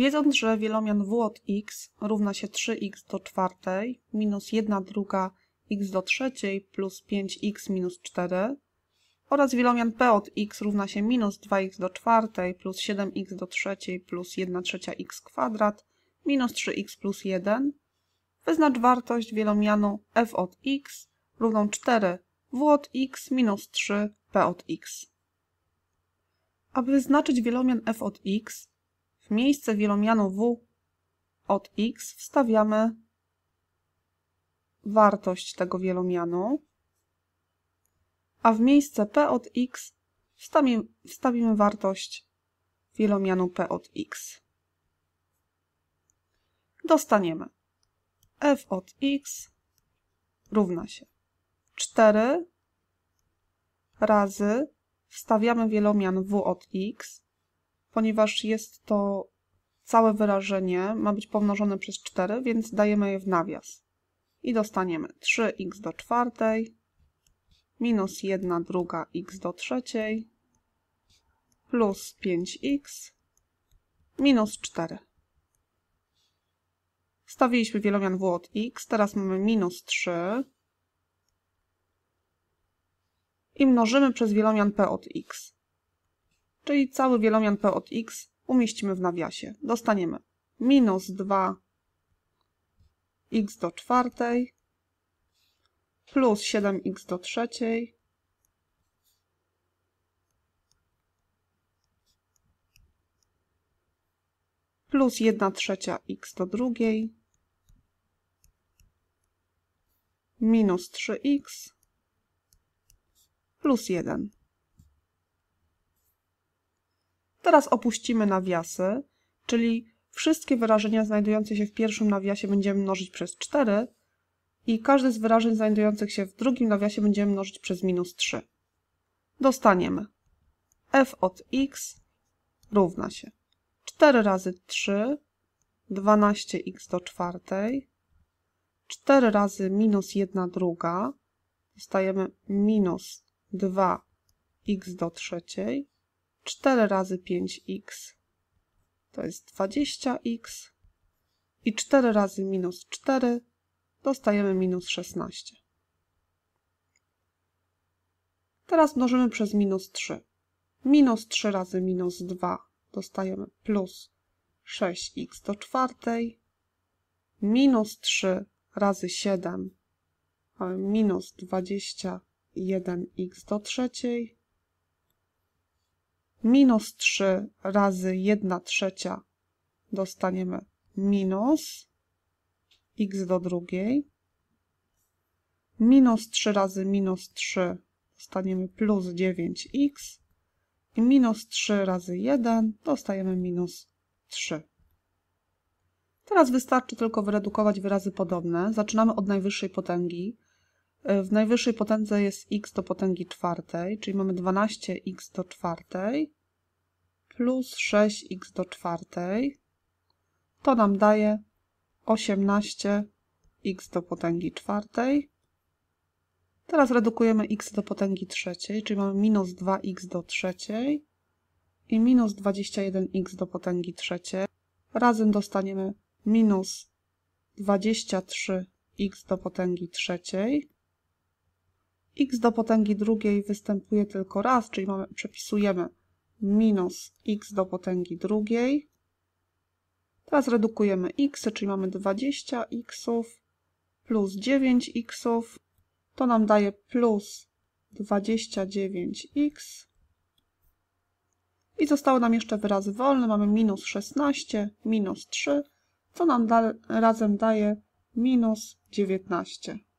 Wiedząc, że wielomian w od x równa się 3x do czwartej minus 1 druga x do trzeciej plus 5x minus 4 oraz wielomian p od x równa się minus 2x do czwartej plus 7x do trzeciej plus 1 trzecia x kwadrat minus 3x plus 1 wyznacz wartość wielomianu f od x równą 4 w od x minus 3 p od x. Aby wyznaczyć wielomian f od x, w miejsce wielomianu w od x wstawiamy wartość tego wielomianu, a w miejsce p od x wstawimy, wstawimy wartość wielomianu p od x. Dostaniemy f od x równa się 4 razy wstawiamy wielomian w od x ponieważ jest to całe wyrażenie, ma być pomnożone przez 4, więc dajemy je w nawias. I dostaniemy 3x do czwartej minus 1 druga x do trzeciej plus 5x minus 4. Stawiliśmy wielomian w od x, teraz mamy minus 3 i mnożymy przez wielomian p od x czyli cały wielomian P od x umieścimy w nawiasie. Dostaniemy minus 2 x do czwartej plus 7x do trzeciej plus 1 trzecia x do drugiej minus 3x plus 1. Teraz opuścimy nawiasy, czyli wszystkie wyrażenia znajdujące się w pierwszym nawiasie będziemy mnożyć przez 4 i każde z wyrażeń znajdujących się w drugim nawiasie będziemy mnożyć przez minus 3. Dostaniemy f od x równa się 4 razy 3, 12x do czwartej, 4 razy minus 1 druga, dostajemy minus 2x do trzeciej, 4 razy 5x to jest 20x i 4 razy minus 4 dostajemy minus 16. Teraz mnożymy przez minus 3. Minus 3 razy minus 2 dostajemy plus 6x do czwartej. Minus 3 razy 7 minus 21x do trzeciej minus 3 razy 1 trzecia dostaniemy minus x do drugiej. Minus 3 razy minus 3 dostaniemy plus 9x. I minus 3 razy 1 dostajemy minus 3. Teraz wystarczy tylko wyredukować wyrazy podobne. Zaczynamy od najwyższej potęgi. W najwyższej potędze jest x do potęgi czwartej, czyli mamy 12x do czwartej plus 6x do czwartej. To nam daje 18x do potęgi czwartej. Teraz redukujemy x do potęgi trzeciej, czyli mamy minus 2x do trzeciej i minus 21x do potęgi trzeciej. Razem dostaniemy minus 23x do potęgi trzeciej x do potęgi drugiej występuje tylko raz, czyli mamy, przepisujemy minus x do potęgi drugiej. Teraz redukujemy x, czyli mamy 20 xów plus 9 xów. To nam daje plus 29x. I zostały nam jeszcze wyrazy wolne. Mamy minus 16, minus 3, co nam da, razem daje minus 19.